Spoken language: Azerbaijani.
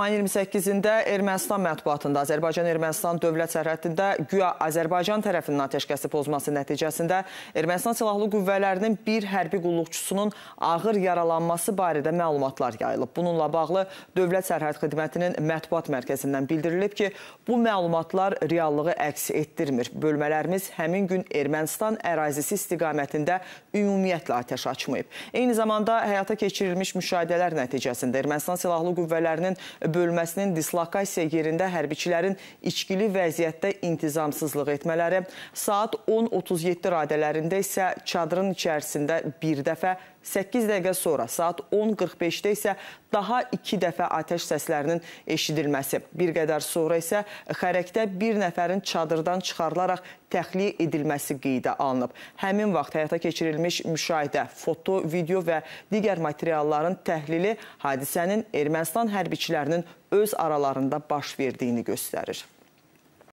Mayın 28-də Ermənistan mətbuatında Azərbaycan-Ermənistan dövlət sərhədində güya Azərbaycan tərəfinin ateşkəsi pozması nəticəsində Ermənistan Silahlı Qüvvələrinin bir hərbi qulluqçusunun ağır yaralanması barədə məlumatlar yayılıb. Bununla bağlı Dövlət Sərhəd Xidmətinin mətbuat mərkəzindən bildirilib ki, bu məlumatlar reallığı əks etdirmir. Bölmələrimiz həmin gün Ermənistan ərazisi istiqamətində ümumiyyətlə ateş açmayıb. Eyni zamanda həyata keçirilmiş müşahidələr nəticəsində Ermənistan Silahlı Qüvvələrinin bölməsinin dislokasiya yerində hərbiçilərin içkili vəziyyətdə intizamsızlıq etmələri, saat 10.37 radələrində isə çadırın içərisində bir dəfə 8 dəqiqə sonra saat 10.45-də isə daha 2 dəfə atəş səslərinin eşidilməsi. Bir qədər sonra isə xərəkdə bir nəfərin çadırdan çıxarılaraq təxliyə edilməsi qeydə alınıb. Həmin vaxt həyata keçirilmiş müşahidə, foto, video və digər materialların təhlili hadisənin Ermənistan hərbiçilərinə hadisələrinin öz aralarında baş verdiyini göstərir.